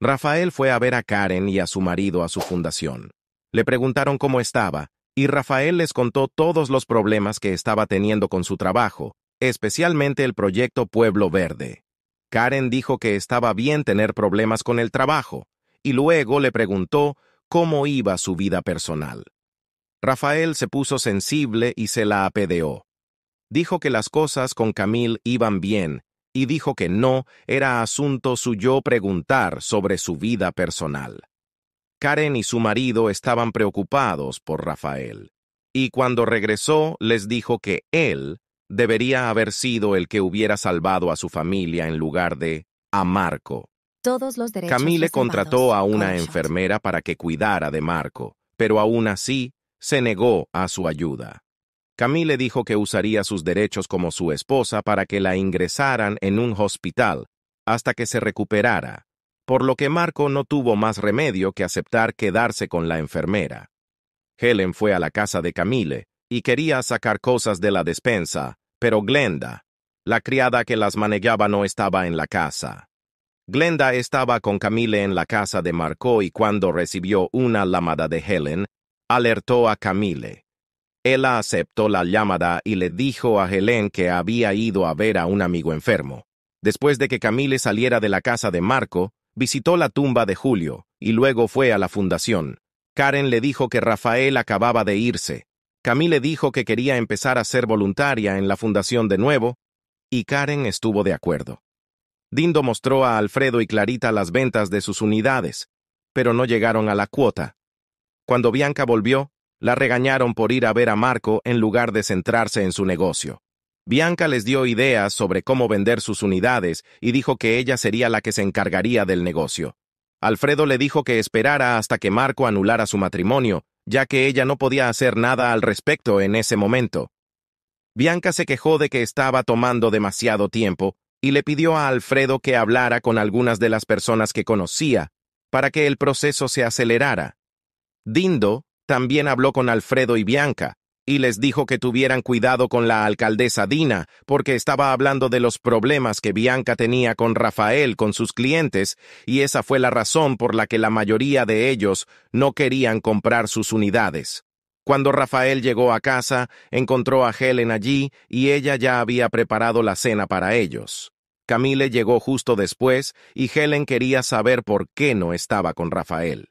Rafael fue a ver a Karen y a su marido a su fundación. Le preguntaron cómo estaba, y Rafael les contó todos los problemas que estaba teniendo con su trabajo, especialmente el proyecto Pueblo Verde. Karen dijo que estaba bien tener problemas con el trabajo, y luego le preguntó cómo iba su vida personal. Rafael se puso sensible y se la apedeó. Dijo que las cosas con Camille iban bien y dijo que no era asunto suyo preguntar sobre su vida personal. Karen y su marido estaban preocupados por Rafael, y cuando regresó les dijo que él debería haber sido el que hubiera salvado a su familia en lugar de a Marco. Camille contrató a una enfermera para que cuidara de Marco, pero aún así se negó a su ayuda. Camille dijo que usaría sus derechos como su esposa para que la ingresaran en un hospital hasta que se recuperara, por lo que Marco no tuvo más remedio que aceptar quedarse con la enfermera. Helen fue a la casa de Camille y quería sacar cosas de la despensa, pero Glenda, la criada que las manejaba no estaba en la casa. Glenda estaba con Camille en la casa de Marco y cuando recibió una llamada de Helen, alertó a Camille. Ella aceptó la llamada y le dijo a Helen que había ido a ver a un amigo enfermo. Después de que Camille saliera de la casa de Marco, visitó la tumba de Julio y luego fue a la fundación. Karen le dijo que Rafael acababa de irse. Camille dijo que quería empezar a ser voluntaria en la fundación de nuevo y Karen estuvo de acuerdo. Dindo mostró a Alfredo y Clarita las ventas de sus unidades, pero no llegaron a la cuota. Cuando Bianca volvió, la regañaron por ir a ver a Marco en lugar de centrarse en su negocio. Bianca les dio ideas sobre cómo vender sus unidades y dijo que ella sería la que se encargaría del negocio. Alfredo le dijo que esperara hasta que Marco anulara su matrimonio, ya que ella no podía hacer nada al respecto en ese momento. Bianca se quejó de que estaba tomando demasiado tiempo y le pidió a Alfredo que hablara con algunas de las personas que conocía, para que el proceso se acelerara. Dindo, también habló con Alfredo y Bianca, y les dijo que tuvieran cuidado con la alcaldesa Dina, porque estaba hablando de los problemas que Bianca tenía con Rafael, con sus clientes, y esa fue la razón por la que la mayoría de ellos no querían comprar sus unidades. Cuando Rafael llegó a casa, encontró a Helen allí y ella ya había preparado la cena para ellos. Camille llegó justo después y Helen quería saber por qué no estaba con Rafael.